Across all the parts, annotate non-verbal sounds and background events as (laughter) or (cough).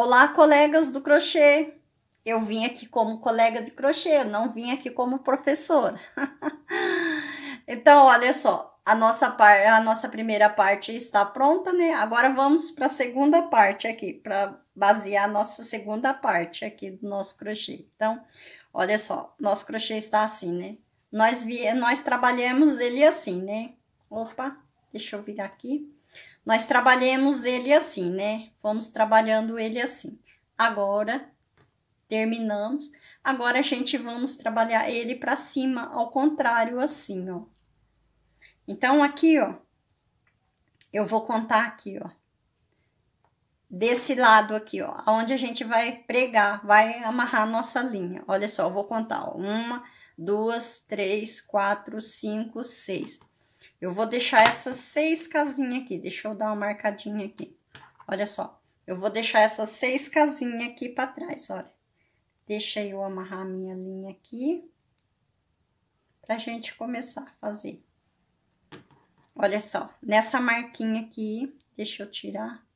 Olá, colegas do crochê. Eu vim aqui como colega de crochê, eu não vim aqui como professora. (laughs) então, olha só, a nossa par, a nossa primeira parte está pronta, né? Agora vamos para a segunda parte aqui, para basear a nossa segunda parte aqui do nosso crochê. Então, olha só, nosso crochê está assim, né? Nós vi, nós trabalhamos ele assim, né? Opa, deixa eu virar aqui. Nós trabalhamos ele assim, né? Fomos trabalhando ele assim. Agora, terminamos. Agora, a gente vamos trabalhar ele para cima, ao contrário, assim, ó. Então, aqui, ó, eu vou contar aqui, ó. Desse lado aqui, ó, aonde a gente vai pregar, vai amarrar a nossa linha. Olha só, eu vou contar, ó. Uma, duas, três, quatro, cinco, seis. Eu vou deixar essas seis casinhas aqui. Deixa eu dar uma marcadinha aqui. Olha só. Eu vou deixar essas seis casinhas aqui pra trás, olha. Deixa eu amarrar a minha linha aqui. Pra gente começar a fazer. Olha só. Nessa marquinha aqui, deixa eu tirar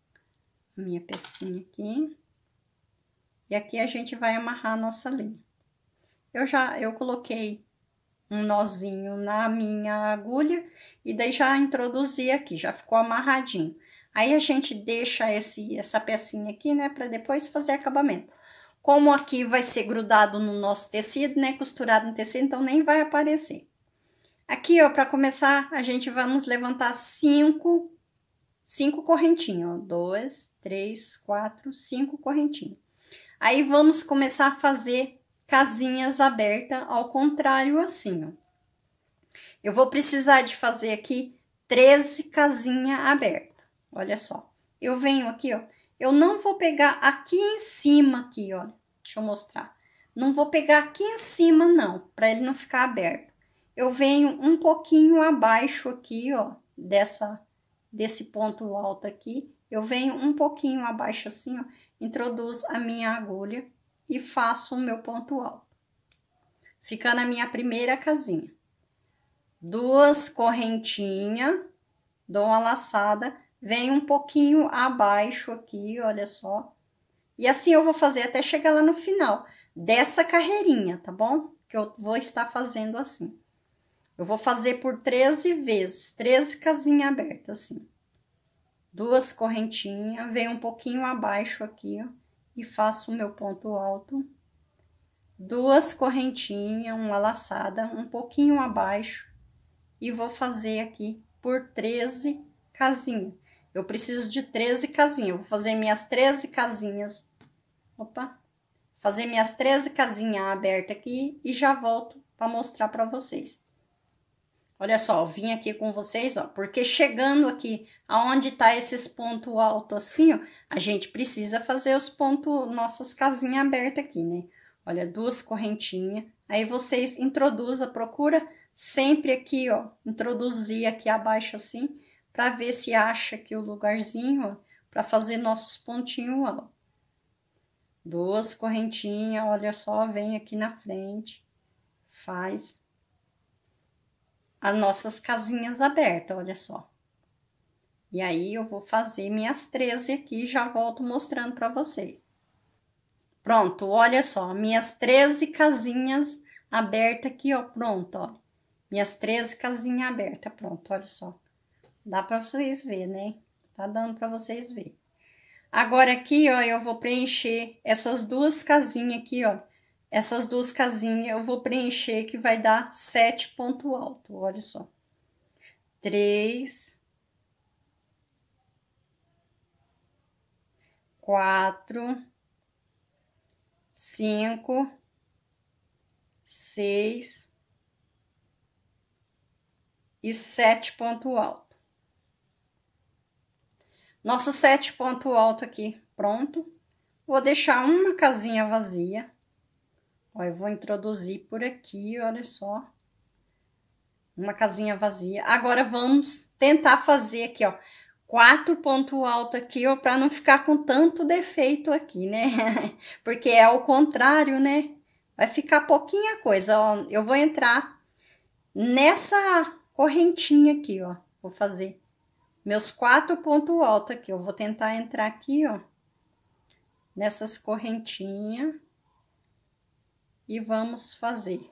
a minha pecinha aqui. E aqui a gente vai amarrar a nossa linha. Eu já, eu coloquei um nozinho na minha agulha e daí já introduzi aqui, já ficou amarradinho. Aí a gente deixa esse, essa pecinha aqui, né, para depois fazer acabamento. Como aqui vai ser grudado no nosso tecido, né, costurado no tecido, então nem vai aparecer. Aqui, ó, para começar, a gente vamos levantar cinco, cinco correntinhas, ó, três, quatro, cinco correntinhas. Aí, vamos começar a fazer casinhas abertas ao contrário assim, ó. Eu vou precisar de fazer aqui 13 casinhas abertas, olha só. Eu venho aqui, ó, eu não vou pegar aqui em cima aqui, ó. deixa eu mostrar. Não vou pegar aqui em cima não, para ele não ficar aberto. Eu venho um pouquinho abaixo aqui, ó, dessa, desse ponto alto aqui. Eu venho um pouquinho abaixo assim, ó, introduzo a minha agulha e faço o meu ponto alto. Fica na minha primeira casinha. Duas correntinhas, dou uma laçada, vem um pouquinho abaixo aqui, olha só. E assim eu vou fazer até chegar lá no final dessa carreirinha, tá bom? Que eu vou estar fazendo assim. Eu vou fazer por 13 vezes, 13 casinhas abertas, assim. Duas correntinhas, vem um pouquinho abaixo aqui, ó e faço o meu ponto alto, duas correntinhas, uma laçada, um pouquinho abaixo, e vou fazer aqui por 13 casinhas. Eu preciso de 13 casinhas, eu vou fazer minhas 13 casinhas, opa, fazer minhas 13 casinhas abertas aqui e já volto para mostrar para vocês. Olha só, vim aqui com vocês, ó, porque chegando aqui aonde tá esses pontos altos assim, ó, a gente precisa fazer os pontos, nossas casinhas abertas aqui, né? Olha, duas correntinhas, aí vocês introduza, procura sempre aqui, ó, introduzir aqui abaixo assim, para ver se acha aqui o lugarzinho, ó, para fazer nossos pontinhos ó. Duas correntinhas, olha só, vem aqui na frente, faz as nossas casinhas abertas, olha só. E aí eu vou fazer minhas 13 aqui e já volto mostrando para vocês. Pronto, olha só, minhas 13 casinhas abertas aqui, ó, pronto, ó. Minhas 13 casinhas abertas, pronto, olha só. Dá para vocês ver, né? Tá dando para vocês ver. Agora aqui, ó, eu vou preencher essas duas casinhas aqui, ó, essas duas casinhas eu vou preencher que vai dar sete ponto alto, olha só. Três. Quatro. Cinco. Seis. E sete ponto alto. Nosso sete ponto alto aqui pronto. Vou deixar uma casinha vazia Ó, eu vou introduzir por aqui, olha só. Uma casinha vazia. Agora, vamos tentar fazer aqui, ó. Quatro ponto alto aqui, ó, pra não ficar com tanto defeito aqui, né? (laughs) Porque é o contrário, né? Vai ficar pouquinha coisa, ó. Eu vou entrar nessa correntinha aqui, ó. Vou fazer meus quatro ponto alto aqui. Eu vou tentar entrar aqui, ó. Nessas correntinhas e vamos fazer,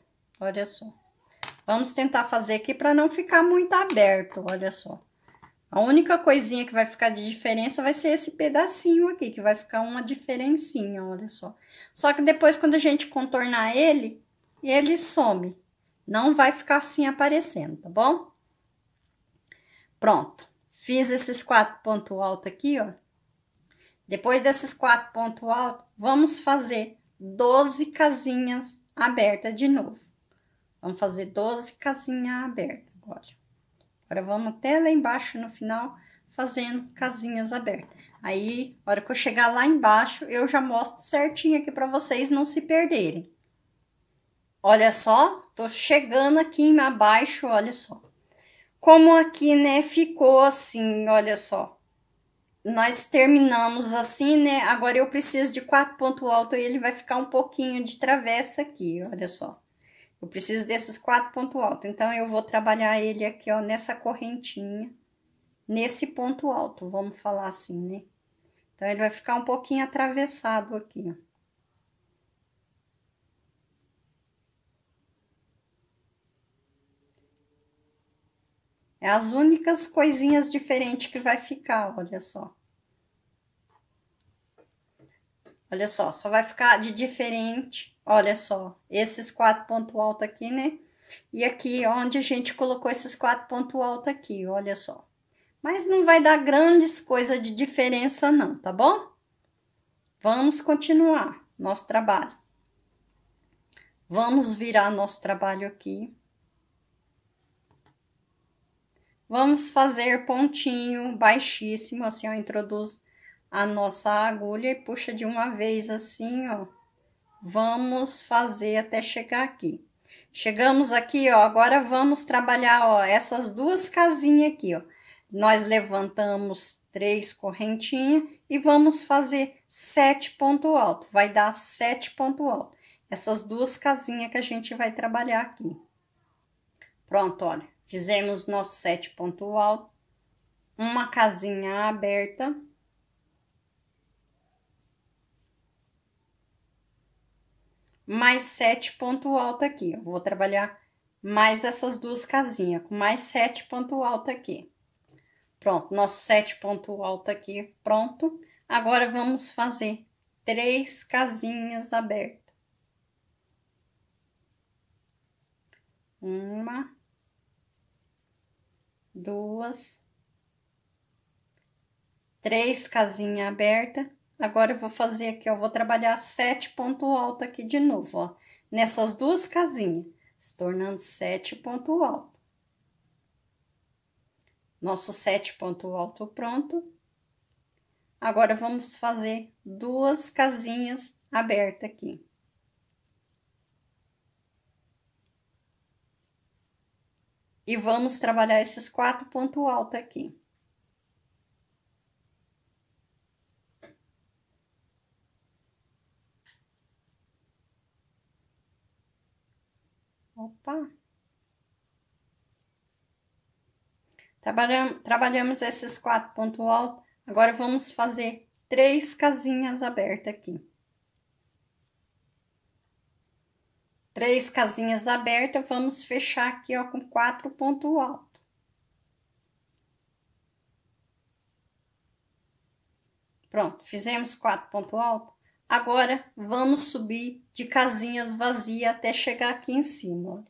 olha só. Vamos tentar fazer aqui para não ficar muito aberto, olha só. A única coisinha que vai ficar de diferença vai ser esse pedacinho aqui, que vai ficar uma diferencinha, olha só. Só que depois, quando a gente contornar ele, ele some. Não vai ficar assim aparecendo, tá bom? Pronto. Fiz esses quatro pontos altos aqui, ó. Depois desses quatro pontos altos, vamos fazer 12 casinhas abertas de novo. Vamos fazer 12 casinhas abertas agora. Agora, vamos até lá embaixo no final, fazendo casinhas abertas. Aí, na hora que eu chegar lá embaixo, eu já mostro certinho aqui para vocês não se perderem. Olha só, tô chegando aqui embaixo olha só. Como aqui, né, ficou assim, olha só nós terminamos assim, né? Agora eu preciso de quatro pontos altos e ele vai ficar um pouquinho de travessa aqui, olha só. Eu preciso desses quatro pontos altos. Então, eu vou trabalhar ele aqui, ó, nessa correntinha, nesse ponto alto, vamos falar assim, né? Então, ele vai ficar um pouquinho atravessado aqui, ó. É as únicas coisinhas diferentes que vai ficar, olha só. Olha só, só vai ficar de diferente, olha só, esses quatro pontos altos aqui, né? E aqui, onde a gente colocou esses quatro pontos altos aqui, olha só. Mas não vai dar grandes coisas de diferença não, tá bom? Vamos continuar nosso trabalho. Vamos virar nosso trabalho aqui. Vamos fazer pontinho baixíssimo, assim, ó, introduz a nossa agulha e puxa de uma vez assim, ó. Vamos fazer até chegar aqui. Chegamos aqui, ó, agora vamos trabalhar, ó, essas duas casinhas aqui, ó. Nós levantamos três correntinhas e vamos fazer sete ponto alto. Vai dar sete ponto alto. Essas duas casinhas que a gente vai trabalhar aqui. Pronto, olha. Fizemos nosso sete ponto alto, uma casinha aberta. Mais sete ponto alto aqui, Eu vou trabalhar mais essas duas casinhas, com mais sete ponto alto aqui. Pronto, nosso sete ponto alto aqui, pronto. Agora, vamos fazer três casinhas abertas. Uma, duas, três casinhas abertas. Agora eu vou fazer aqui, ó, vou trabalhar sete ponto alto aqui de novo, ó, nessas duas casinhas, se tornando sete ponto alto. Nosso sete ponto alto pronto. Agora, vamos fazer duas casinhas abertas aqui. E vamos trabalhar esses quatro pontos altos aqui. Opa! trabalhamos esses quatro pontos altos. Agora, vamos fazer três casinhas abertas aqui. Três casinhas abertas, vamos fechar aqui, ó, com quatro ponto alto. Pronto, fizemos quatro ponto alto. Agora, vamos subir de casinhas vazias até chegar aqui em cima,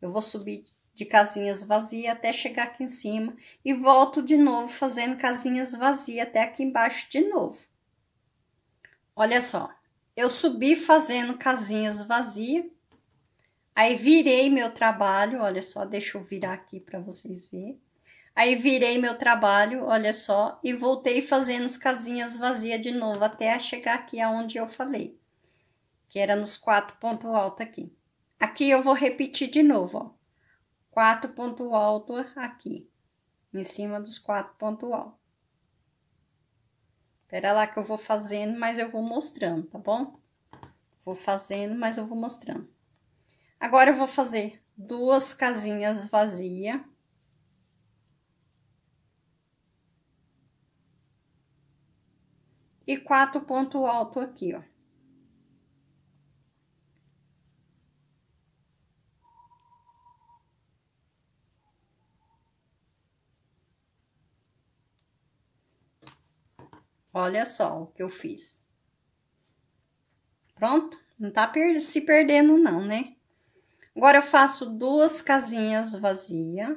Eu vou subir de casinhas vazias até chegar aqui em cima e volto de novo fazendo casinhas vazias até aqui embaixo de novo. Olha só, eu subi fazendo casinhas vazias, Aí virei meu trabalho, olha só, deixa eu virar aqui para vocês verem. Aí virei meu trabalho, olha só, e voltei fazendo as casinhas vazias de novo, até chegar aqui aonde eu falei, que era nos quatro pontos altos aqui. Aqui eu vou repetir de novo, ó. Quatro pontos altos aqui, em cima dos quatro pontos altos. Espera lá que eu vou fazendo, mas eu vou mostrando, tá bom? Vou fazendo, mas eu vou mostrando. Agora, eu vou fazer duas casinhas vazias. E quatro ponto alto aqui, ó. Olha só o que eu fiz. Pronto? Não tá per se perdendo não, né? Agora, eu faço duas casinhas vazias.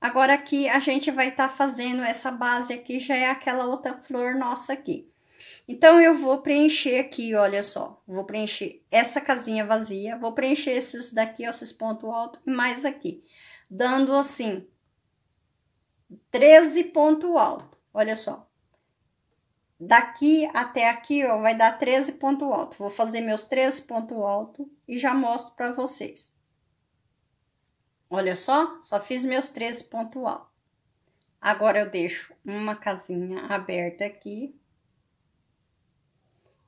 Agora, aqui, a gente vai estar tá fazendo essa base aqui, já é aquela outra flor nossa aqui. Então, eu vou preencher aqui, olha só. Vou preencher essa casinha vazia, vou preencher esses daqui, ó, esses pontos altos, e mais aqui. Dando, assim, 13 ponto alto. Olha só. Daqui até aqui, ó, vai dar 13 ponto alto. Vou fazer meus 13 ponto alto e já mostro para vocês. Olha só, só fiz meus 13 ponto alto. Agora eu deixo uma casinha aberta aqui.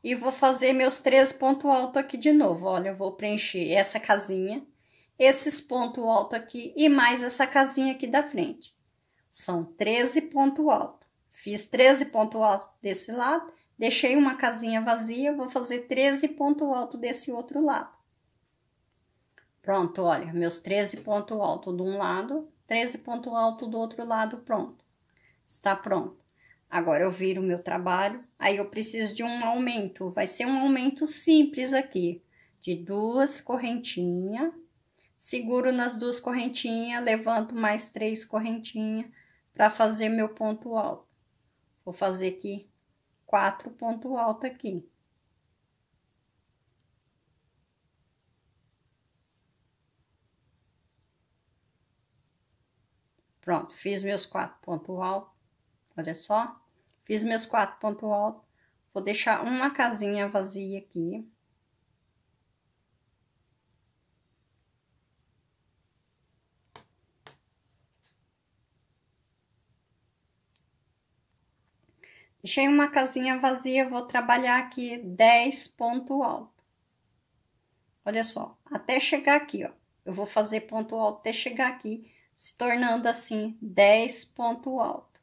E vou fazer meus 13 ponto alto aqui de novo. Olha, eu vou preencher essa casinha, esses ponto alto aqui e mais essa casinha aqui da frente. São 13 ponto alto. Fiz 13 ponto alto desse lado, deixei uma casinha vazia, vou fazer 13 ponto alto desse outro lado. Pronto, olha, meus 13 ponto alto de um lado, 13 ponto alto do outro lado, pronto. Está pronto. Agora eu viro o meu trabalho, aí eu preciso de um aumento. Vai ser um aumento simples aqui, de duas correntinhas. Seguro nas duas correntinhas, levanto mais três correntinhas para fazer meu ponto alto. Vou fazer aqui quatro ponto alto aqui. Pronto, fiz meus quatro ponto alto, olha só. Fiz meus quatro ponto alto, vou deixar uma casinha vazia aqui. Deixei uma casinha vazia, vou trabalhar aqui 10 ponto alto. Olha só, até chegar aqui, ó. Eu vou fazer ponto alto até chegar aqui, se tornando assim 10 ponto alto.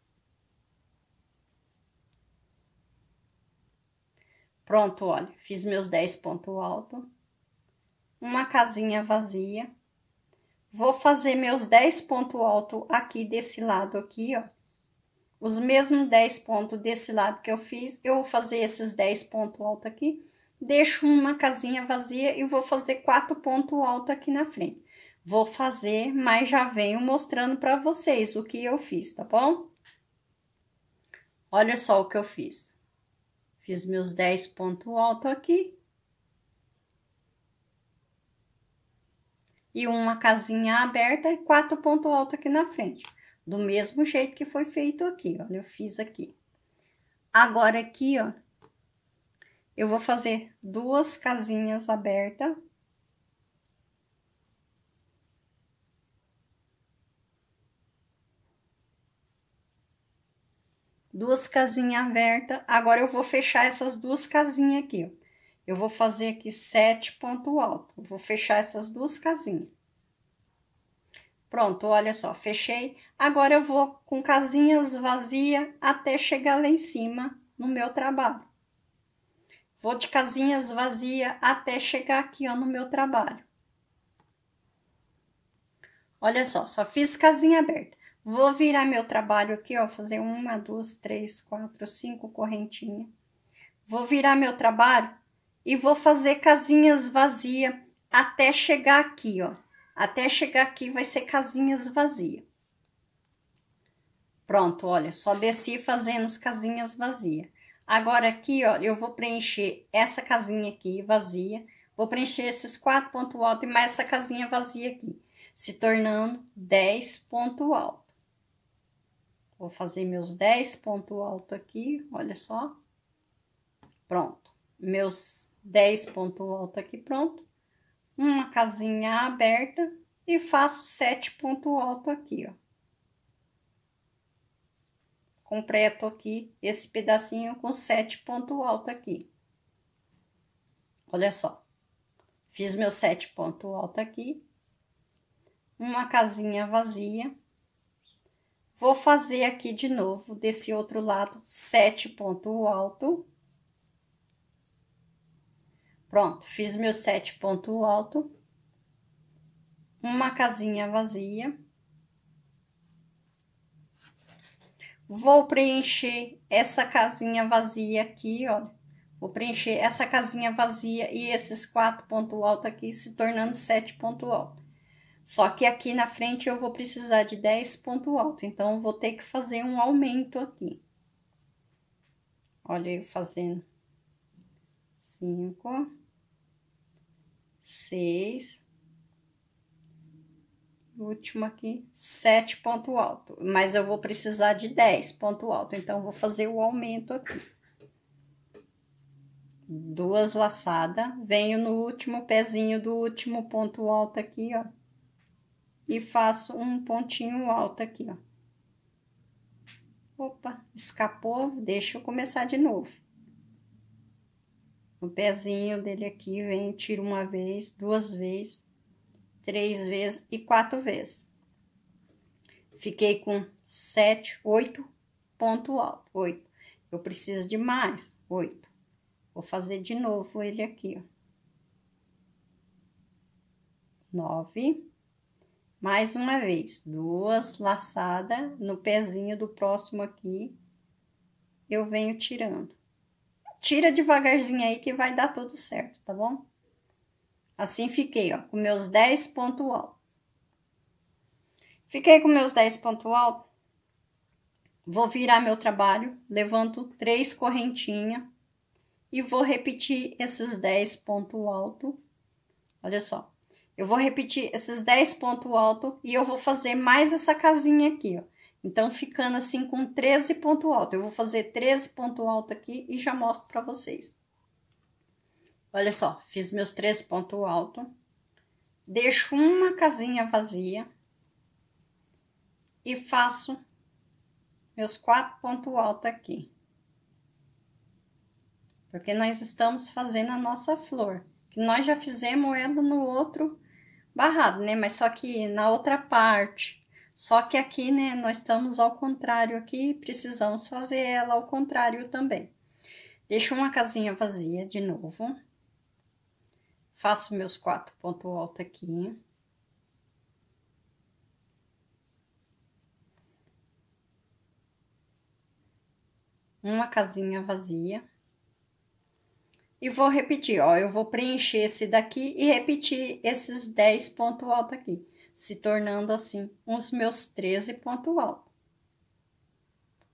Pronto, olha, fiz meus 10 ponto alto. Uma casinha vazia. Vou fazer meus 10 ponto alto aqui desse lado aqui, ó os mesmos 10 pontos desse lado que eu fiz, eu vou fazer esses 10 pontos alto aqui, deixo uma casinha vazia e vou fazer quatro pontos alto aqui na frente. Vou fazer, mas já venho mostrando para vocês o que eu fiz, tá bom? Olha só o que eu fiz. Fiz meus 10 pontos alto aqui. E uma casinha aberta e quatro pontos alto aqui na frente do mesmo jeito que foi feito aqui, olha, eu fiz aqui. Agora aqui, ó, eu vou fazer duas casinhas abertas. Duas casinhas abertas. Agora, eu vou fechar essas duas casinhas aqui, ó. Eu vou fazer aqui sete ponto alto. Vou fechar essas duas casinhas. Pronto, olha só, fechei. Agora eu vou com casinhas vazia até chegar lá em cima no meu trabalho. Vou de casinhas vazia até chegar aqui ó, no meu trabalho. Olha só, só fiz casinha aberta. Vou virar meu trabalho aqui, ó, fazer uma, duas, três, quatro, cinco correntinhas. Vou virar meu trabalho e vou fazer casinhas vazia até chegar aqui, ó. Até chegar aqui vai ser casinhas vazias. Pronto, olha, só desci fazendo as casinhas vazias. Agora aqui, ó, eu vou preencher essa casinha aqui vazia, vou preencher esses quatro pontos altos e mais essa casinha vazia aqui, se tornando 10 ponto alto. Vou fazer meus 10 ponto alto aqui, olha só. Pronto, meus 10 ponto alto aqui, pronto uma casinha aberta e faço sete ponto alto aqui, ó. Completo aqui esse pedacinho com sete ponto alto aqui. Olha só, fiz meu sete ponto alto aqui, uma casinha vazia. Vou fazer aqui de novo, desse outro lado, sete ponto alto. Pronto, fiz meu sete ponto alto, uma casinha vazia. Vou preencher essa casinha vazia aqui, ó. Vou preencher essa casinha vazia e esses quatro ponto alto aqui, se tornando sete ponto alto. Só que aqui na frente eu vou precisar de 10 ponto alto, então vou ter que fazer um aumento aqui. Olha eu fazendo. 5 seis. Último aqui, sete ponto alto. Mas eu vou precisar de dez ponto alto, então vou fazer o aumento aqui. Duas laçadas, venho no último pezinho do último ponto alto aqui, ó. E faço um pontinho alto aqui, ó. Opa, escapou, deixa eu começar de novo. O pezinho dele aqui vem, tira uma vez, duas vezes, três vezes e quatro vezes. Fiquei com sete, oito ponto alto, oito. Eu preciso de mais, oito. Vou fazer de novo ele aqui, ó. Nove. Mais uma vez, duas laçadas no pezinho do próximo aqui, eu venho tirando tira devagarzinho aí que vai dar tudo certo, tá bom? Assim fiquei, ó, com meus 10 ponto alto. Fiquei com meus 10 ponto alto. Vou virar meu trabalho, levanto três correntinha e vou repetir esses 10 ponto alto. Olha só. Eu vou repetir esses 10 ponto alto e eu vou fazer mais essa casinha aqui, ó. Então, ficando assim com 13 ponto alto. Eu vou fazer 13 ponto alto aqui e já mostro para vocês. Olha só, fiz meus 13 ponto alto. Deixo uma casinha vazia. E faço meus quatro ponto alto aqui. Porque nós estamos fazendo a nossa flor. Que nós já fizemos ela no outro barrado, né? Mas só que na outra parte só que aqui, né, nós estamos ao contrário aqui, precisamos fazer ela ao contrário também. Deixo uma casinha vazia de novo. Faço meus quatro pontos alto aqui. Uma casinha vazia. E vou repetir, ó, eu vou preencher esse daqui e repetir esses 10 pontos alto aqui se tornando assim os meus 13 ponto alto.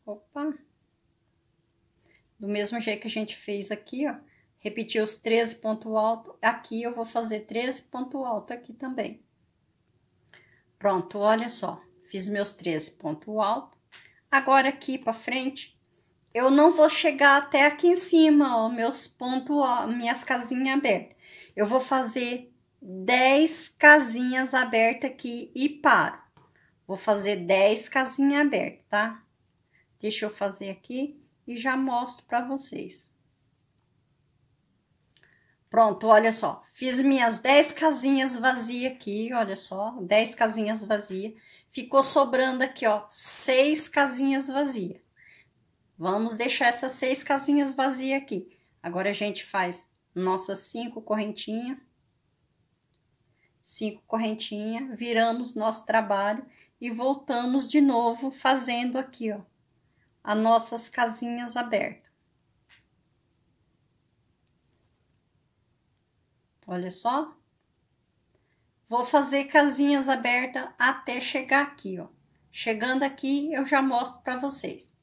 Opa! Do mesmo jeito que a gente fez aqui, ó, repetir os 13 ponto alto, aqui eu vou fazer 13 ponto alto aqui também. Pronto, olha só, fiz meus 13 ponto alto. Agora aqui para frente, eu não vou chegar até aqui em cima, ó, meus pontos, minhas casinhas abertas. Eu vou fazer 10 casinhas abertas aqui e paro. Vou fazer 10 casinhas abertas, tá? Deixa eu fazer aqui e já mostro pra vocês. Pronto, olha só. Fiz minhas 10 casinhas vazias aqui, olha só. 10 casinhas vazias. Ficou sobrando aqui, ó, 6 casinhas vazias. Vamos deixar essas 6 casinhas vazias aqui. Agora, a gente faz nossas 5 correntinhas cinco correntinhas, viramos nosso trabalho e voltamos de novo fazendo aqui, ó, as nossas casinhas abertas. Olha só. Vou fazer casinhas abertas até chegar aqui, ó. Chegando aqui, eu já mostro para vocês.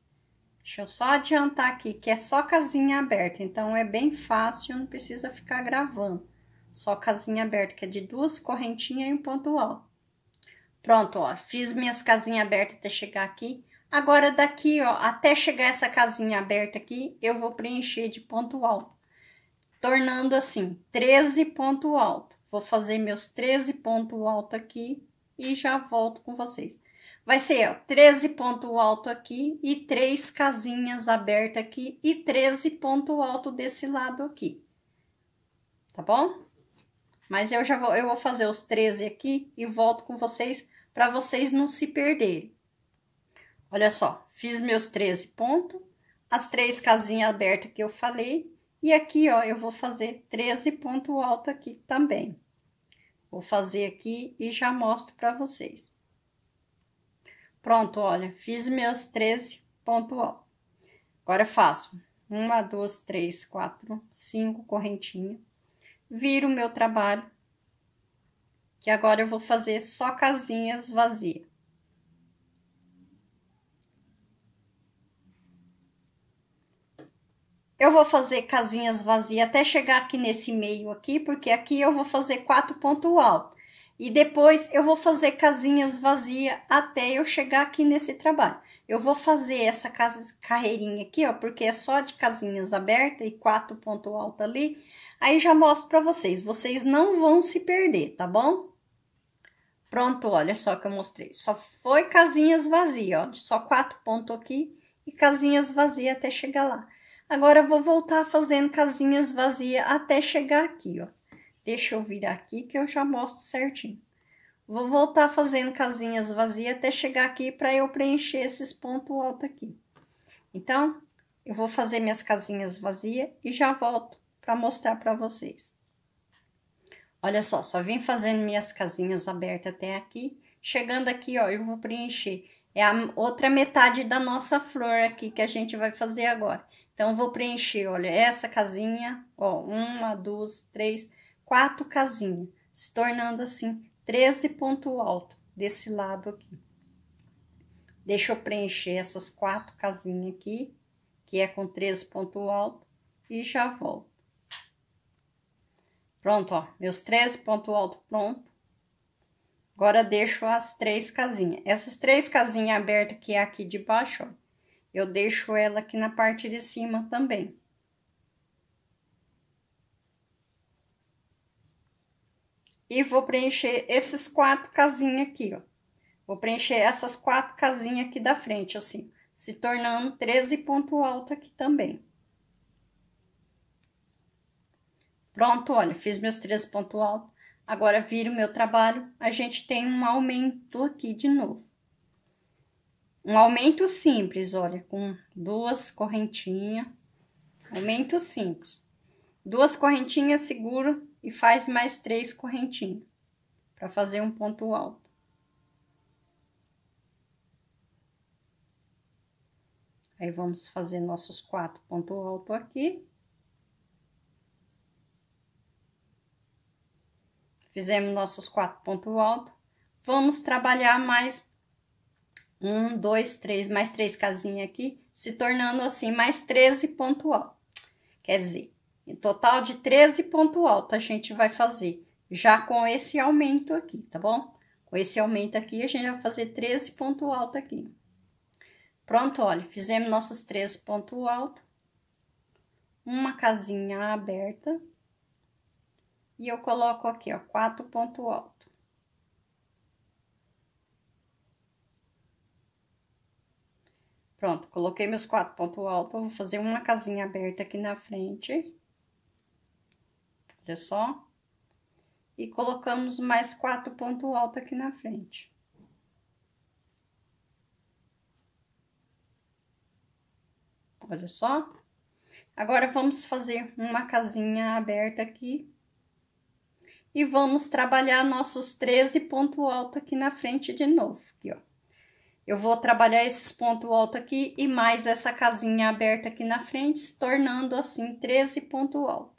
Deixa eu só adiantar aqui, que é só casinha aberta, então é bem fácil, não precisa ficar gravando. Só casinha aberta, que é de duas correntinhas e um ponto alto. Pronto, ó, fiz minhas casinhas abertas até chegar aqui. Agora, daqui, ó, até chegar essa casinha aberta aqui, eu vou preencher de ponto alto. Tornando assim, 13 ponto alto. Vou fazer meus 13 ponto alto aqui e já volto com vocês. Vai ser, ó, 13 ponto alto aqui e três casinhas abertas aqui e 13 ponto alto desse lado aqui. Tá bom? Mas eu já vou, eu vou fazer os 13 aqui e volto com vocês para vocês não se perderem. Olha só, fiz meus 13 pontos, as três casinhas abertas que eu falei, e aqui, ó, eu vou fazer 13 ponto alto aqui também. Vou fazer aqui e já mostro para vocês. Pronto, olha, fiz meus 13 ponto alto. Agora, faço uma, duas, três, quatro, cinco correntinhas Viro o meu trabalho, que agora eu vou fazer só casinhas vazias. Eu vou fazer casinhas vazias até chegar aqui nesse meio aqui, porque aqui eu vou fazer quatro pontos alto E depois eu vou fazer casinhas vazias até eu chegar aqui nesse trabalho. Eu vou fazer essa casa, carreirinha aqui, ó, porque é só de casinhas abertas e quatro pontos alto ali. Aí já mostro para vocês, vocês não vão se perder, tá bom? Pronto, olha só que eu mostrei. Só foi casinhas vazias, ó, só quatro pontos aqui e casinhas vazias até chegar lá. Agora, vou voltar fazendo casinhas vazias até chegar aqui, ó. Deixa eu virar aqui que eu já mostro certinho. Vou voltar fazendo casinhas vazias até chegar aqui para eu preencher esses pontos altos aqui. Então, eu vou fazer minhas casinhas vazias e já volto para mostrar para vocês. Olha só, só vim fazendo minhas casinhas abertas até aqui. Chegando aqui, ó, eu vou preencher. É a outra metade da nossa flor aqui que a gente vai fazer agora. Então, vou preencher, olha, essa casinha, ó, uma, duas, três, quatro casinhas. Se tornando assim, 13 ponto alto desse lado aqui. Deixa eu preencher essas quatro casinhas aqui, que é com 13 ponto alto, e já volto. Pronto, ó, meus três pontos altos pronto. Agora deixo as três casinhas. Essas três casinhas abertas que é aqui de baixo, ó, eu deixo ela aqui na parte de cima também. E vou preencher esses quatro casinhas aqui, ó. Vou preencher essas quatro casinhas aqui da frente, assim, se tornando 13 ponto alto aqui também. Pronto, olha, fiz meus três pontos altos. Agora vira o meu trabalho, a gente tem um aumento aqui de novo. Um aumento simples, olha, com duas correntinhas. Aumento simples. Duas correntinhas, seguro e faz mais três correntinhas para fazer um ponto alto. Aí, vamos fazer nossos quatro pontos alto aqui. Fizemos nossos quatro pontos altos. Vamos trabalhar mais um, dois, três, mais três casinhas aqui, se tornando assim mais 13 ponto alto. Quer dizer, em total de 13 ponto alto a gente vai fazer já com esse aumento aqui, tá bom? Com esse aumento aqui, a gente vai fazer 13 ponto alto aqui. Pronto, olha, fizemos nossos 13 ponto alto. Uma casinha aberta. E eu coloco aqui, ó, quatro ponto alto. Pronto, coloquei meus quatro ponto alto, vou fazer uma casinha aberta aqui na frente. Olha só. E colocamos mais quatro ponto alto aqui na frente. Olha só. Agora, vamos fazer uma casinha aberta aqui e vamos trabalhar nossos 13 ponto alto aqui na frente de novo, aqui, ó. Eu vou trabalhar esses ponto alto aqui e mais essa casinha aberta aqui na frente, se tornando assim 13 ponto alto.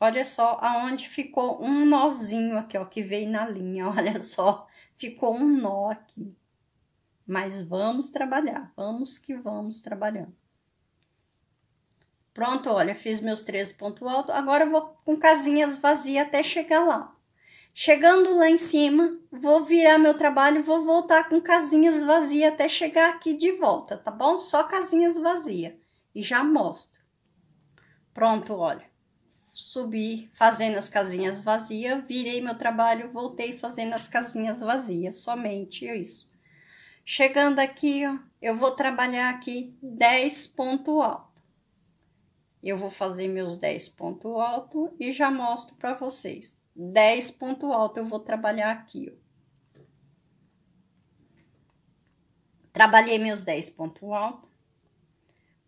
Olha só aonde ficou um nozinho aqui, ó, que veio na linha, (laughs) olha só, ficou um nó aqui. Mas vamos trabalhar, vamos que vamos trabalhando. Pronto, olha, fiz meus 13 pontos altos, agora vou com casinhas vazias até chegar lá. Chegando lá em cima, vou virar meu trabalho, vou voltar com casinhas vazias até chegar aqui de volta, tá bom? Só casinhas vazias e já mostro. Pronto, olha. Subi fazendo as casinhas vazias, virei meu trabalho, voltei fazendo as casinhas vazias, somente isso. Chegando aqui, ó, eu vou trabalhar aqui 10 ponto alto. Eu vou fazer meus 10 ponto alto e já mostro para vocês. 10 ponto alto eu vou trabalhar aqui, ó. Trabalhei meus 10 ponto alto.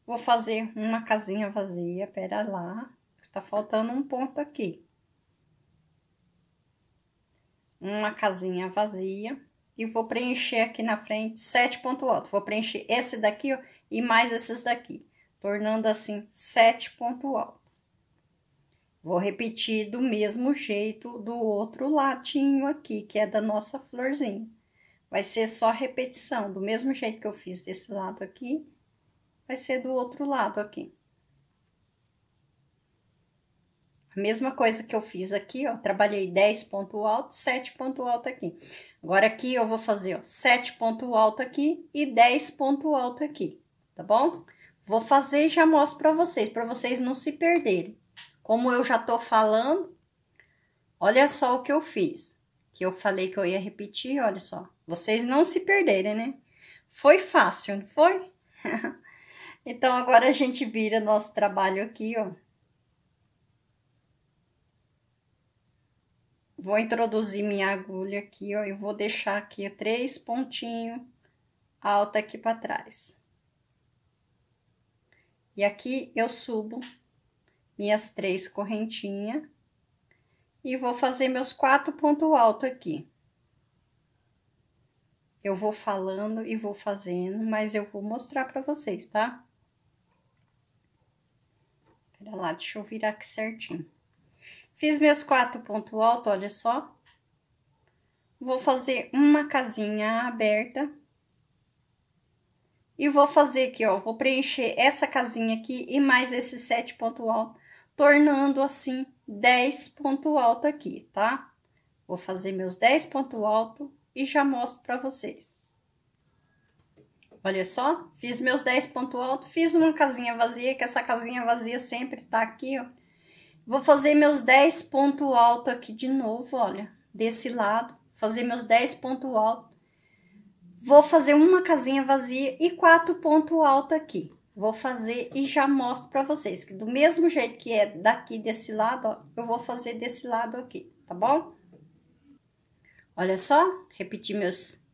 Vou fazer uma casinha vazia, pera lá. Tá faltando um ponto aqui. Uma casinha vazia. E vou preencher aqui na frente sete ponto alto. Vou preencher esse daqui, ó, e mais esses daqui tornando assim sete ponto alto. Vou repetir do mesmo jeito do outro latinho aqui, que é da nossa florzinha. Vai ser só repetição, do mesmo jeito que eu fiz desse lado aqui, vai ser do outro lado aqui. A mesma coisa que eu fiz aqui, ó, trabalhei 10 ponto alto, 7 ponto alto aqui. Agora aqui eu vou fazer, ó, 7 ponto alto aqui e 10 ponto alto aqui, tá bom? Vou fazer e já mostro para vocês, para vocês não se perderem. Como eu já tô falando, olha só o que eu fiz. Que eu falei que eu ia repetir, olha só. Vocês não se perderem, né? Foi fácil, não foi? (laughs) então, agora a gente vira nosso trabalho aqui, ó. Vou introduzir minha agulha aqui, ó, e vou deixar aqui três pontinhos alta aqui para trás. E aqui eu subo minhas três correntinhas e vou fazer meus quatro pontos altos aqui. Eu vou falando e vou fazendo, mas eu vou mostrar pra vocês, tá? Pera lá, deixa eu virar aqui certinho. Fiz meus quatro pontos altos, olha só. Vou fazer uma casinha aberta. E vou fazer aqui, ó, vou preencher essa casinha aqui e mais esse sete ponto alto, tornando assim 10 ponto alto aqui, tá? Vou fazer meus 10 ponto alto e já mostro para vocês. Olha só, fiz meus 10 ponto alto, fiz uma casinha vazia, que essa casinha vazia sempre tá aqui, ó. Vou fazer meus 10 ponto alto aqui de novo, olha, desse lado, fazer meus 10 ponto alto Vou fazer uma casinha vazia e quatro pontos altos aqui. Vou fazer e já mostro para vocês que do mesmo jeito que é daqui desse lado, ó, eu vou fazer desse lado aqui, tá bom? Olha só, repeti meus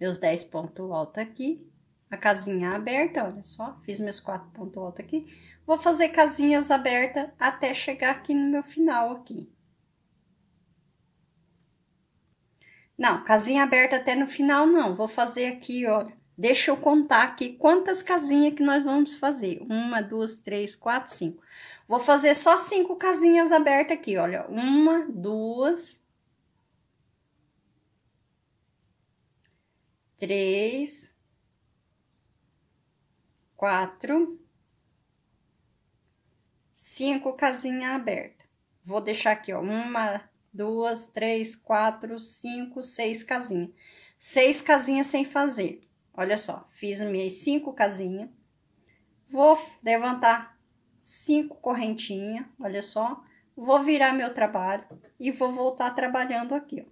meus dez pontos altos aqui, a casinha aberta, olha só, fiz meus quatro pontos altos aqui. Vou fazer casinhas abertas até chegar aqui no meu final aqui. Não, casinha aberta até no final não. Vou fazer aqui, ó. Deixa eu contar aqui quantas casinhas que nós vamos fazer. Uma, duas, três, quatro, cinco. Vou fazer só cinco casinhas abertas aqui, olha. Uma, duas... Três... Quatro... Cinco casinhas abertas. Vou deixar aqui, ó. Uma, duas, três, quatro, cinco, seis casinhas. Seis casinhas sem fazer. Olha só, fiz minhas cinco casinhas. Vou levantar cinco correntinhas, olha só. Vou virar meu trabalho e vou voltar trabalhando aqui, ó.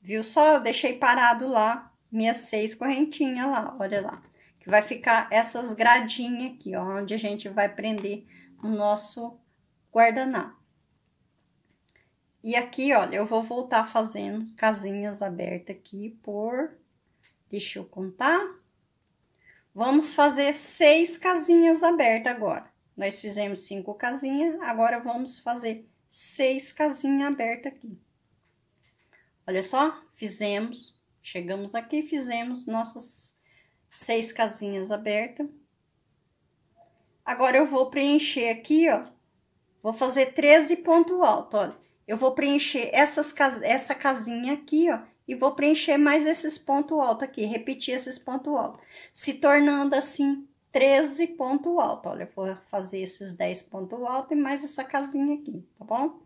Viu só? Eu deixei parado lá minhas seis correntinhas lá, olha lá. Que vai ficar essas gradinhas aqui, ó, onde a gente vai prender o nosso guardanapo. E aqui, olha, eu vou voltar fazendo casinhas abertas aqui por... Deixa eu contar. Vamos fazer seis casinhas abertas agora. Nós fizemos cinco casinhas, agora vamos fazer seis casinhas abertas aqui. Olha só, fizemos, chegamos aqui, fizemos nossas seis casinhas abertas. Agora, eu vou preencher aqui, ó. Vou fazer 13 ponto alto, olha. Eu vou preencher essas, essa casinha aqui, ó, e vou preencher mais esses pontos altos aqui, repetir esses pontos altos, se tornando assim 13 pontos altos. Olha, vou fazer esses 10 pontos altos e mais essa casinha aqui, tá bom?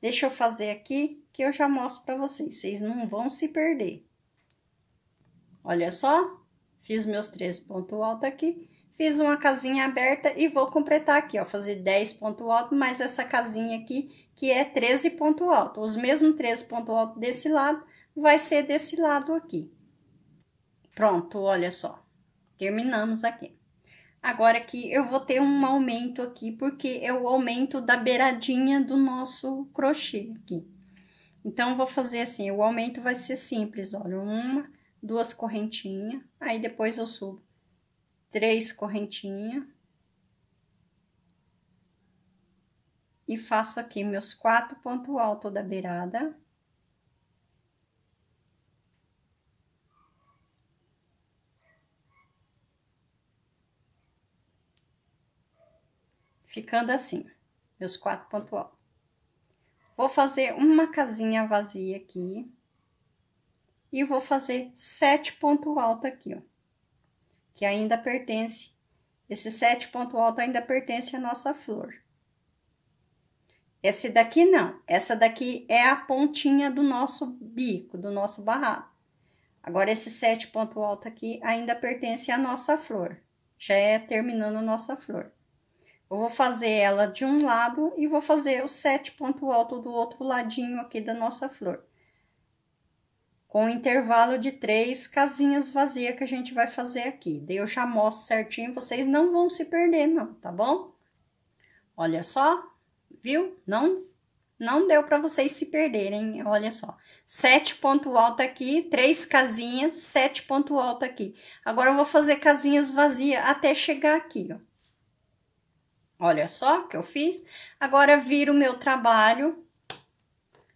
Deixa eu fazer aqui que eu já mostro para vocês, vocês não vão se perder. Olha só, fiz meus 13 pontos altos aqui, fiz uma casinha aberta e vou completar aqui, ó, fazer 10 pontos altos mais essa casinha aqui que é 13 ponto alto. Os mesmos 13 ponto alto desse lado vai ser desse lado aqui. Pronto, olha só. Terminamos aqui. Agora aqui eu vou ter um aumento aqui, porque é o aumento da beiradinha do nosso crochê aqui. Então, vou fazer assim, o aumento vai ser simples, olha, uma, duas correntinhas, aí depois eu subo três correntinhas, e faço aqui meus quatro pontos altos da beirada. Ficando assim, meus quatro pontos altos. Vou fazer uma casinha vazia aqui. E vou fazer sete pontos altos aqui, ó. Que ainda pertence, esse sete pontos altos ainda pertence à nossa flor. Esse daqui não. Essa daqui é a pontinha do nosso bico, do nosso barrado. Agora, esse sete ponto alto aqui ainda pertence à nossa flor. Já é terminando a nossa flor. Eu vou fazer ela de um lado e vou fazer o sete ponto alto do outro ladinho aqui da nossa flor. Com um intervalo de três casinhas vazias que a gente vai fazer aqui. Daí eu já mostro certinho, vocês não vão se perder não, tá bom? Olha só, viu? Não não deu para vocês se perderem, olha só. Sete ponto alto aqui, três casinhas, sete ponto alto aqui. Agora eu vou fazer casinhas vazias até chegar aqui, ó. Olha só que eu fiz. Agora viro o meu trabalho,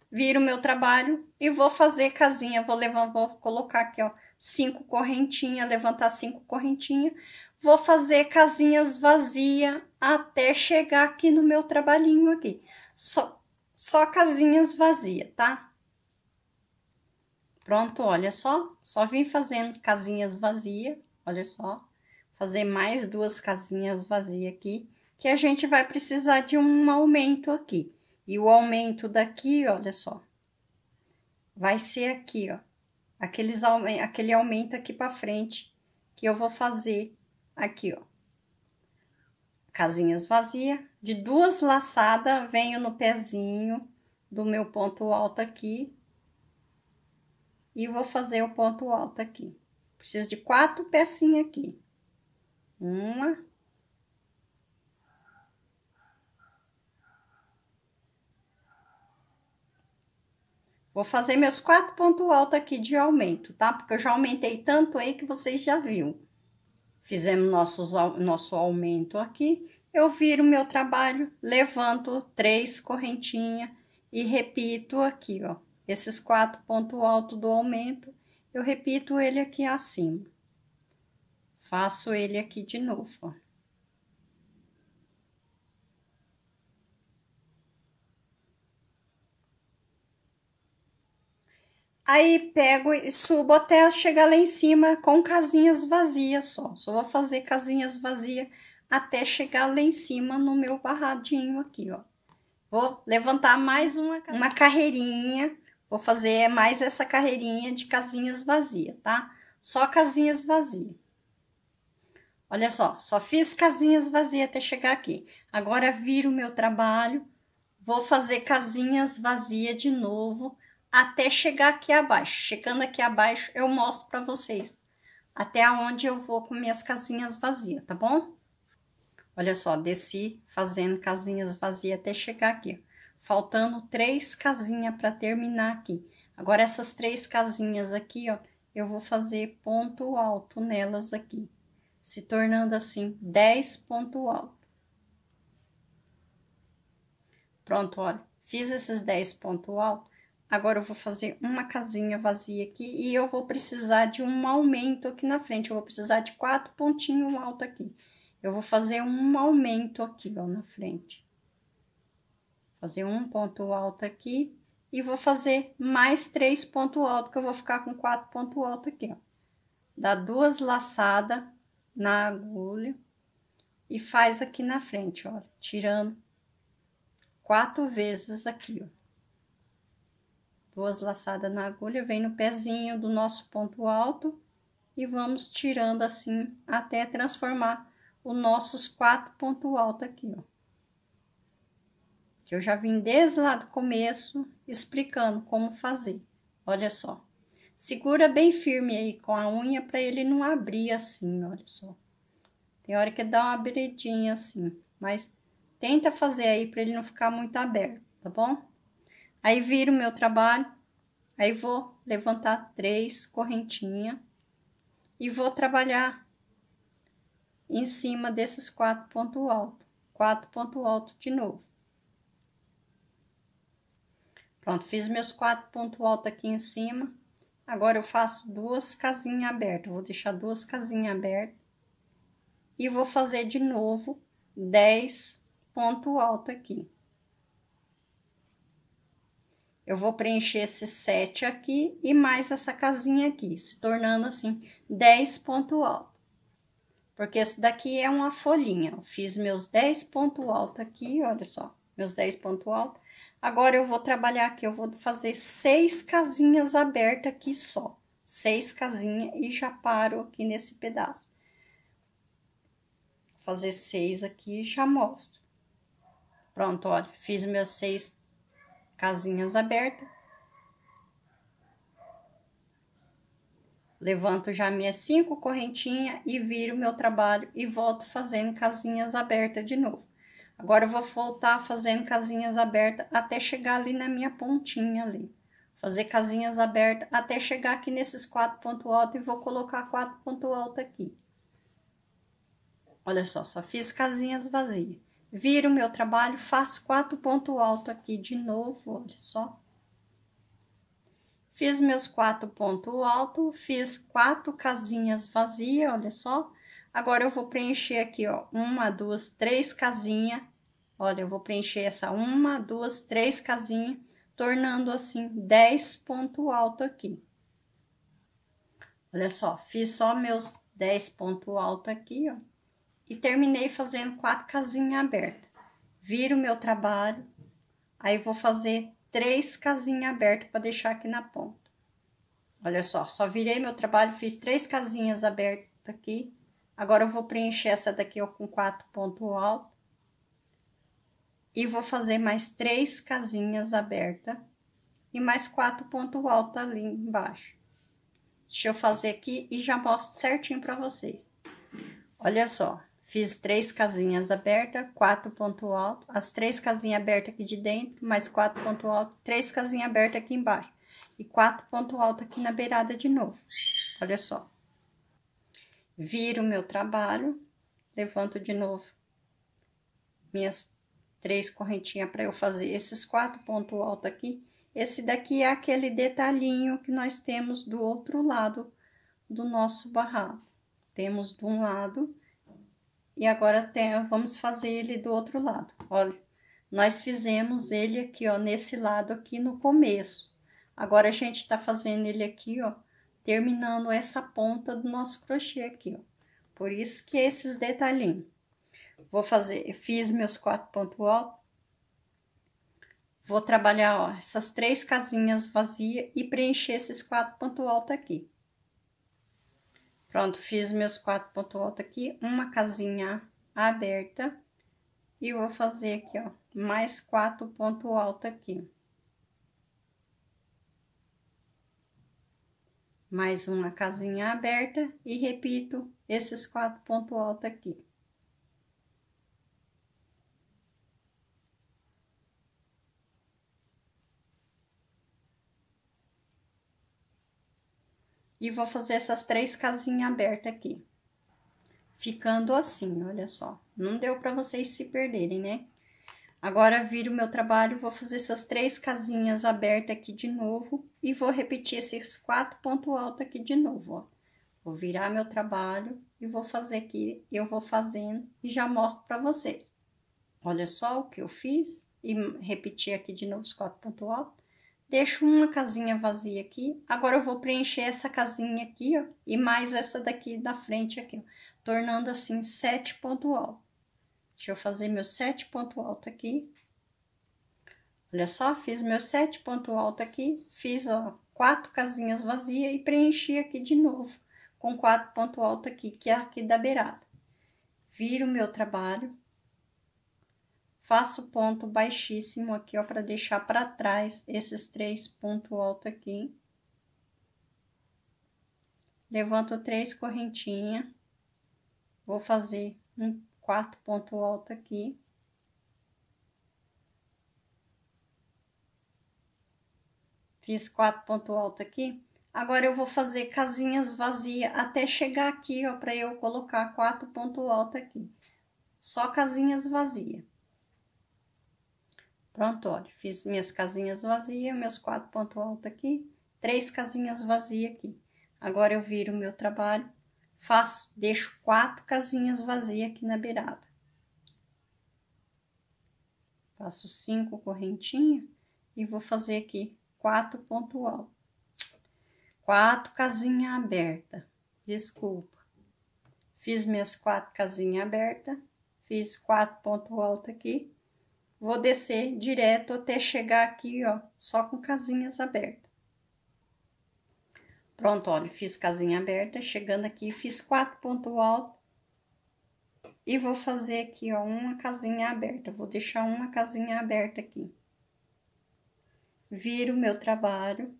viro o meu trabalho e vou fazer casinha. Vou levar, vou colocar aqui, ó, cinco correntinhas, levantar cinco correntinhas vou fazer casinhas vazias até chegar aqui no meu trabalhinho aqui. Só, só casinhas vazias, tá? Pronto, olha só, só vim fazendo casinhas vazias, olha só. Fazer mais duas casinhas vazias aqui, que a gente vai precisar de um aumento aqui. E o aumento daqui, olha só, vai ser aqui, ó. Aqueles, aquele aumento aqui pra frente, que eu vou fazer Aqui, ó. Casinhas vazia. De duas laçadas, venho no pezinho do meu ponto alto aqui. E vou fazer o ponto alto aqui. Preciso de quatro pecinhas aqui. Uma. Vou fazer meus quatro pontos altos aqui de aumento, tá? Porque eu já aumentei tanto aí que vocês já viram fizemos nossos, nosso aumento aqui, eu viro meu trabalho, levanto três correntinhas e repito aqui, ó, esses quatro pontos altos do aumento, eu repito ele aqui acima. Faço ele aqui de novo, ó. Aí pego e subo até chegar lá em cima com casinhas vazias só. Só vou fazer casinhas vazias até chegar lá em cima no meu barradinho aqui, ó. Vou levantar mais uma, uma carreirinha, vou fazer mais essa carreirinha de casinhas vazias, tá? Só casinhas vazias. Olha só, só fiz casinhas vazias até chegar aqui. Agora viro o meu trabalho, vou fazer casinhas vazias de novo até chegar aqui abaixo. Chegando aqui abaixo, eu mostro para vocês até onde eu vou com minhas casinhas vazias, tá bom? Olha só, desci fazendo casinhas vazias até chegar aqui. Faltando três casinhas para terminar aqui. Agora, essas três casinhas aqui, ó, eu vou fazer ponto alto nelas aqui. Se tornando assim, 10 ponto alto. Pronto, olha, fiz esses 10 ponto alto Agora eu vou fazer uma casinha vazia aqui e eu vou precisar de um aumento aqui na frente. Eu vou precisar de quatro pontinhos alto aqui. Eu vou fazer um aumento aqui, ó, na frente. Fazer um ponto alto aqui e vou fazer mais três ponto alto, que eu vou ficar com quatro ponto alto aqui, ó. Dá duas laçadas na agulha e faz aqui na frente, ó, tirando quatro vezes aqui, ó. Duas laçadas na agulha, vem no pezinho do nosso ponto alto e vamos tirando assim até transformar os nossos quatro pontos altos aqui, ó. Que eu já vim desde lá do começo explicando como fazer. Olha só. Segura bem firme aí com a unha para ele não abrir assim, olha só. Tem hora que dá uma abridinha assim, mas tenta fazer aí para ele não ficar muito aberto, tá bom? Aí viro o meu trabalho, aí vou levantar três correntinhas e vou trabalhar em cima desses quatro pontos altos. Quatro pontos altos de novo. Pronto, fiz meus quatro pontos altos aqui em cima. Agora, eu faço duas casinhas abertas. Vou deixar duas casinhas abertas. E vou fazer de novo dez ponto alto aqui. Eu vou preencher esse 7 aqui e mais essa casinha aqui, se tornando assim 10 ponto alto. Porque esse daqui é uma folhinha. Eu fiz meus 10 ponto alto aqui, olha só, meus 10 ponto alto. Agora eu vou trabalhar aqui, eu vou fazer seis casinhas abertas aqui só. Seis casinhas e já paro aqui nesse pedaço. Vou fazer seis aqui e já mostro. Pronto, olha, fiz meus seis casinhas abertas. Levanto já minhas cinco correntinhas e viro meu trabalho e volto fazendo casinhas abertas de novo. Agora eu vou voltar fazendo casinhas abertas até chegar ali na minha pontinha ali. Fazer casinhas abertas até chegar aqui nesses quatro pontos altos e vou colocar quatro pontos altos aqui. Olha só, só fiz casinhas vazias. Viro meu trabalho, faço quatro pontos altos aqui de novo, olha só. Fiz meus quatro pontos altos, fiz quatro casinhas vazias, olha só. Agora, eu vou preencher aqui, ó, uma, duas, três casinhas. Olha, eu vou preencher essa uma, duas, três casinhas, tornando assim 10 ponto alto aqui. Olha só, fiz só meus 10 ponto alto aqui, ó e terminei fazendo quatro casinhas abertas. Viro o meu trabalho, aí vou fazer três casinhas abertas para deixar aqui na ponta. Olha só, só virei meu trabalho, fiz três casinhas abertas aqui. Agora eu vou preencher essa daqui ó, com quatro ponto alto. E vou fazer mais três casinhas abertas e mais quatro ponto alto ali embaixo. Deixa eu fazer aqui e já mostro certinho para vocês. Olha só. Fiz três casinhas abertas, quatro ponto alto, as três casinhas abertas aqui de dentro, mais quatro ponto alto, três casinhas abertas aqui embaixo. E quatro ponto alto aqui na beirada de novo. Olha só. Viro o meu trabalho, levanto de novo minhas três correntinhas para eu fazer esses quatro ponto alto aqui. Esse daqui é aquele detalhinho que nós temos do outro lado do nosso barrado. Temos de um lado e agora tem, vamos fazer ele do outro lado. Olha, nós fizemos ele aqui, ó, nesse lado aqui no começo. Agora, a gente tá fazendo ele aqui, ó, terminando essa ponta do nosso crochê aqui, ó. Por isso que esses detalhinhos. Vou fazer, fiz meus quatro pontos altos. Vou trabalhar, ó, essas três casinhas vazias e preencher esses quatro pontos altos tá aqui. Pronto, fiz meus quatro pontos altos aqui, uma casinha aberta. E vou fazer aqui, ó, mais quatro pontos altos aqui. Mais uma casinha aberta e repito esses quatro pontos altos aqui. e vou fazer essas três casinhas abertas aqui. Ficando assim, olha só. Não deu para vocês se perderem, né? Agora, viro o meu trabalho, vou fazer essas três casinhas abertas aqui de novo e vou repetir esses quatro pontos altos aqui de novo, ó. Vou virar meu trabalho e vou fazer aqui, eu vou fazendo e já mostro para vocês. Olha só o que eu fiz e repetir aqui de novo os quatro pontos altos deixo uma casinha vazia aqui. Agora eu vou preencher essa casinha aqui, ó, e mais essa daqui da frente aqui, ó, tornando assim sete ponto alto. Deixa eu fazer meu sete ponto alto aqui. Olha só, fiz meu sete ponto alto aqui, fiz, ó, quatro casinhas vazias e preenchi aqui de novo com quatro ponto alto aqui, que é aqui da beirada. Viro meu trabalho, faço ponto baixíssimo aqui, ó, para deixar para trás esses três pontos altos aqui. Levanto três correntinhas, vou fazer um quarto ponto alto aqui. Fiz quatro ponto alto aqui. Agora, eu vou fazer casinhas vazias até chegar aqui, ó, para eu colocar quatro ponto alto aqui. Só casinhas vazias. Pronto, olha, fiz minhas casinhas vazias, meus quatro pontos altos aqui, três casinhas vazias aqui. Agora eu viro o meu trabalho, faço, deixo quatro casinhas vazias aqui na beirada. Faço cinco correntinhas e vou fazer aqui quatro ponto alto. Quatro casinhas aberta. Desculpa. Fiz minhas quatro casinhas aberta, fiz quatro ponto alto aqui Vou descer direto até chegar aqui, ó, só com casinhas abertas. Pronto, olha, fiz casinha aberta, chegando aqui, fiz quatro pontos altos. E vou fazer aqui, ó, uma casinha aberta. Vou deixar uma casinha aberta aqui. Viro o meu trabalho.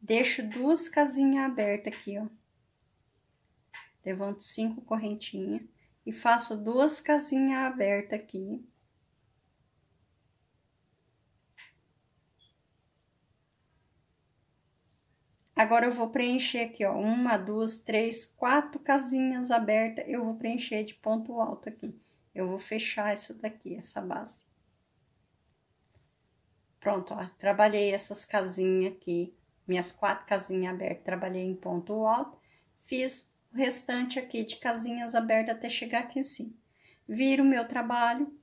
Deixo duas casinhas abertas aqui, ó. Levanto cinco correntinhas. E faço duas casinhas abertas aqui. Agora eu vou preencher aqui, ó, uma, duas, três, quatro casinhas abertas, eu vou preencher de ponto alto aqui. Eu vou fechar isso daqui, essa base. Pronto, ó, trabalhei essas casinhas aqui, minhas quatro casinhas abertas, trabalhei em ponto alto, fiz o restante aqui de casinhas abertas até chegar aqui em cima. Viro o meu trabalho,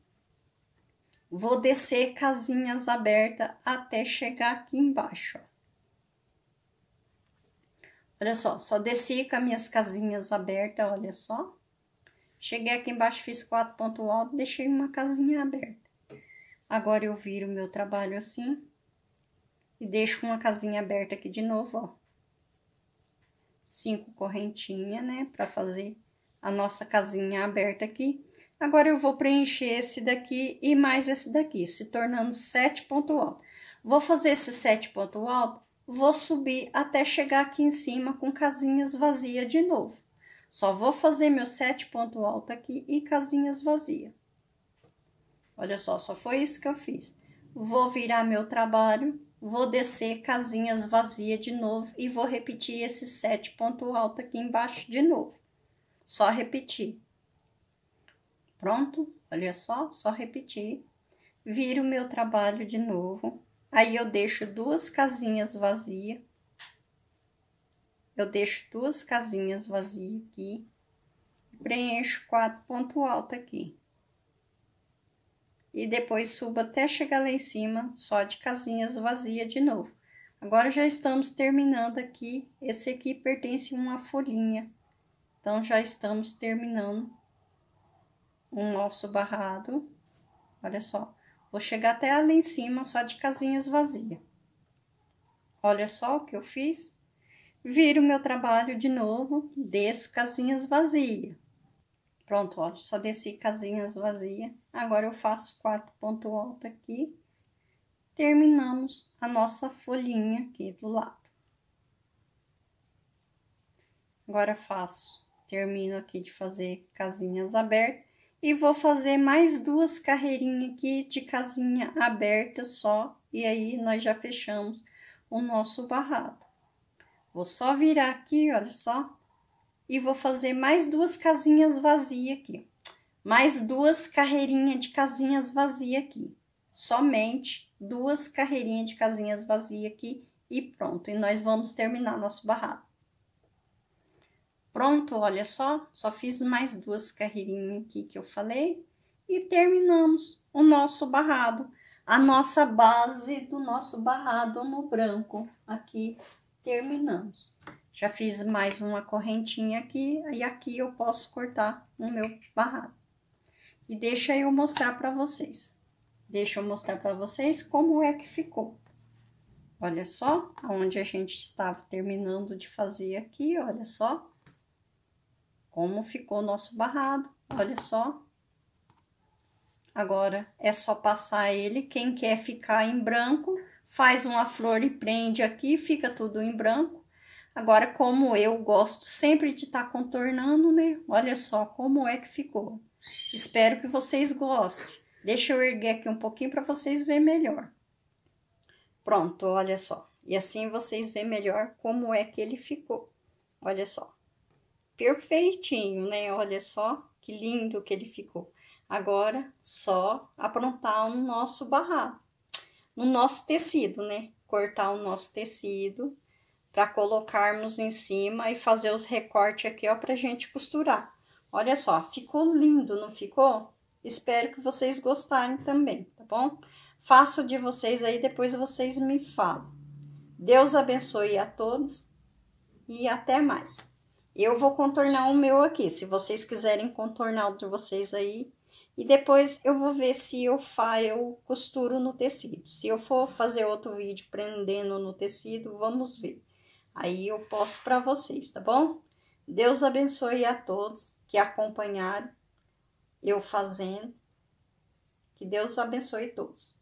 vou descer casinhas abertas até chegar aqui embaixo, ó. Olha só, só desci com as minhas casinhas abertas, olha só. Cheguei aqui embaixo, fiz quatro pontos altos, deixei uma casinha aberta. Agora eu viro o meu trabalho assim e deixo uma casinha aberta aqui de novo, ó. Cinco correntinhas, né, pra fazer a nossa casinha aberta aqui. Agora, eu vou preencher esse daqui e mais esse daqui, se tornando sete ponto alto. Vou fazer esse sete ponto alto vou subir até chegar aqui em cima com casinhas vazias de novo. Só vou fazer meu sete ponto alto aqui e casinhas vazias. Olha só, só foi isso que eu fiz. Vou virar meu trabalho, vou descer casinhas vazias de novo e vou repetir esse sete ponto alto aqui embaixo de novo. Só repetir. Pronto? Olha só, só repetir. Viro meu trabalho de novo Aí eu deixo duas casinhas vazias. Eu deixo duas casinhas vazias aqui. Preencho quatro ponto alto aqui. E depois subo até chegar lá em cima, só de casinhas vazias de novo. Agora já estamos terminando aqui. Esse aqui pertence a uma folhinha. Então, já estamos terminando o nosso barrado. Olha só. Vou chegar até ali em cima só de casinhas vazias. Olha só o que eu fiz. Viro o meu trabalho de novo, desço casinhas vazias. Pronto, olha, só desci casinhas vazias. Agora eu faço quatro ponto alto aqui. Terminamos a nossa folhinha aqui do lado. Agora faço, termino aqui de fazer casinhas abertas. E vou fazer mais duas carreirinhas aqui de casinha aberta só. E aí, nós já fechamos o nosso barrado. Vou só virar aqui, olha só. E vou fazer mais duas casinhas vazias aqui. Mais duas carreirinhas de casinhas vazias aqui. Somente duas carreirinhas de casinhas vazias aqui e pronto. E nós vamos terminar nosso barrado. Pronto, olha só, só fiz mais duas carreirinhas aqui que eu falei e terminamos o nosso barrado, a nossa base do nosso barrado no branco. Aqui terminamos. Já fiz mais uma correntinha aqui e aqui eu posso cortar o meu barrado. E deixa eu mostrar para vocês. Deixa eu mostrar para vocês como é que ficou. Olha só, aonde a gente estava terminando de fazer aqui, olha só como ficou o nosso barrado, olha só. Agora, é só passar ele, quem quer ficar em branco, faz uma flor e prende aqui, fica tudo em branco. Agora, como eu gosto sempre de estar tá contornando, né? Olha só como é que ficou. Espero que vocês gostem. Deixa eu erguer aqui um pouquinho para vocês verem melhor. Pronto, olha só. E assim vocês veem melhor como é que ele ficou. Olha só perfeitinho, né? Olha só que lindo que ele ficou. Agora, só aprontar o nosso barrado, no nosso tecido, né? Cortar o nosso tecido para colocarmos em cima e fazer os recortes aqui, ó, pra gente costurar. Olha só, ficou lindo, não ficou? Espero que vocês gostarem também, tá bom? Faço de vocês aí, depois vocês me falam. Deus abençoe a todos e até mais. Eu vou contornar o meu aqui, se vocês quiserem contornar o de vocês aí. E depois eu vou ver se eu, faço eu costuro no tecido. Se eu for fazer outro vídeo prendendo no tecido, vamos ver. Aí eu posto para vocês, tá bom? Deus abençoe a todos que acompanharam eu fazendo. Que Deus abençoe todos.